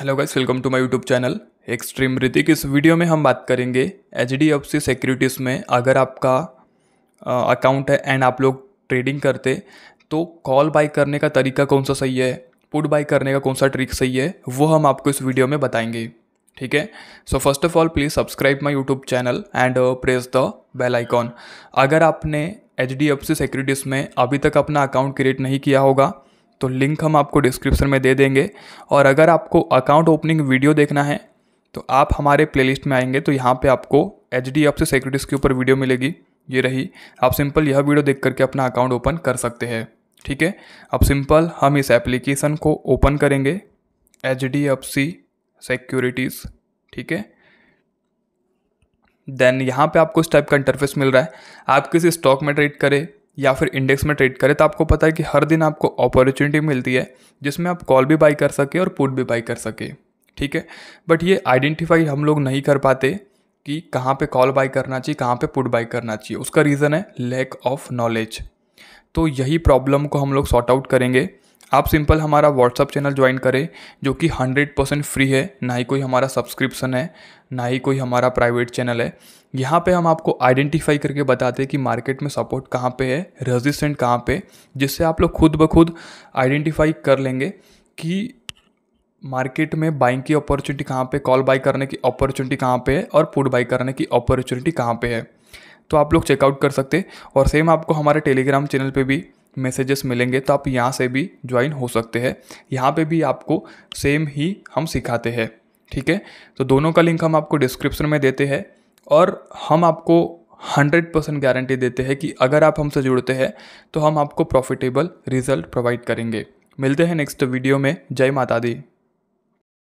hello guys welcome to my YouTube channel extreme Hrithik इस video में हम बात करेंगे H D F C securities में अगर आपका अकाउंट है एंड आप लोग ट्रेडिंग करते तो कॉल बाय करने का तरीका कौन सा सही है पुट बाय करने का कौन सा ट्रिक सही है वो हम आपको इस वीडियो में बताएंगे ठीक है so first of all please subscribe my YouTube channel and press the bell icon अगर आपने H D F C securities में अभी तक अपना अकाउंट क्रिएट नहीं किया होगा तो लिंक हम आपको डिस्क्रिप्शन में दे देंगे और अगर आपको अकाउंट ओपनिंग वीडियो देखना है तो आप हमारे प्लेलिस्ट में आएंगे तो यहाँ पे आपको H D F C securities के ऊपर वीडियो मिलेगी ये रही आप सिंपल यह वीडियो देख करके अपना अकाउंट ओपन कर सकते हैं ठीक है अब सिंपल हम इस एप्लीकेशन को ओपन करेंगे H D F C securities ठीक है देन यहाँ पे आपको इस टाइप का इंटरफेस मिल रहा है आप किसी स्टॉक में ट्रेड करें या फिर इंडेक्स में ट्रेड करें तो आपको पता है कि हर दिन आपको अपॉर्चुनिटी मिलती है जिसमें आप कॉल भी बाई कर सके और पुट भी बाई कर सके ठीक है बट ये आइडेंटिफाई हम लोग नहीं कर पाते कि कहाँ पे कॉल बाई करना चाहिए कहाँ पे पुट बाई करना चाहिए उसका रीज़न है लैक ऑफ नॉलेज तो यही प्रॉब्लम को हम लोग सॉर्ट आउट करेंगे आप सिंपल हमारा व्हाट्सअप चैनल ज्वाइन करें जो कि हंड्रेड परसेंट फ्री है ना ही कोई हमारा सब्सक्रिप्शन है ना ही कोई हमारा प्राइवेट चैनल है यहाँ पे हम आपको आइडेंटिफाई करके बताते हैं कि मार्केट में सपोर्ट कहाँ पे है रेजिस्टेंट कहाँ पे जिससे आप लोग खुद ब खुद आइडेंटिफाई कर लेंगे कि मार्केट में बाइंग की अपॉर्चुनिटी कहाँ पे कॉल बाई करने की अपॉर्चुनिटी कहाँ पे है और पुट बाई करने की अपॉर्चुनिटी कहाँ पे है तो आप लोग चेकआउट कर सकते और सेम आपको हमारे टेलीग्राम चैनल पे भी मैसेजेस मिलेंगे तो आप यहाँ से भी ज्वाइन हो सकते हैं यहाँ पे भी आपको सेम ही हम सिखाते हैं ठीक है तो दोनों का लिंक हम आपको डिस्क्रिप्शन में देते हैं और हम आपको हंड्रेड परसेंट गारंटी देते हैं कि अगर आप हमसे जुड़ते हैं तो हम आपको प्रॉफिटेबल रिजल्ट प्रोवाइड करेंगे मिलते हैं नेक्स्ट वीडियो में जय माता दी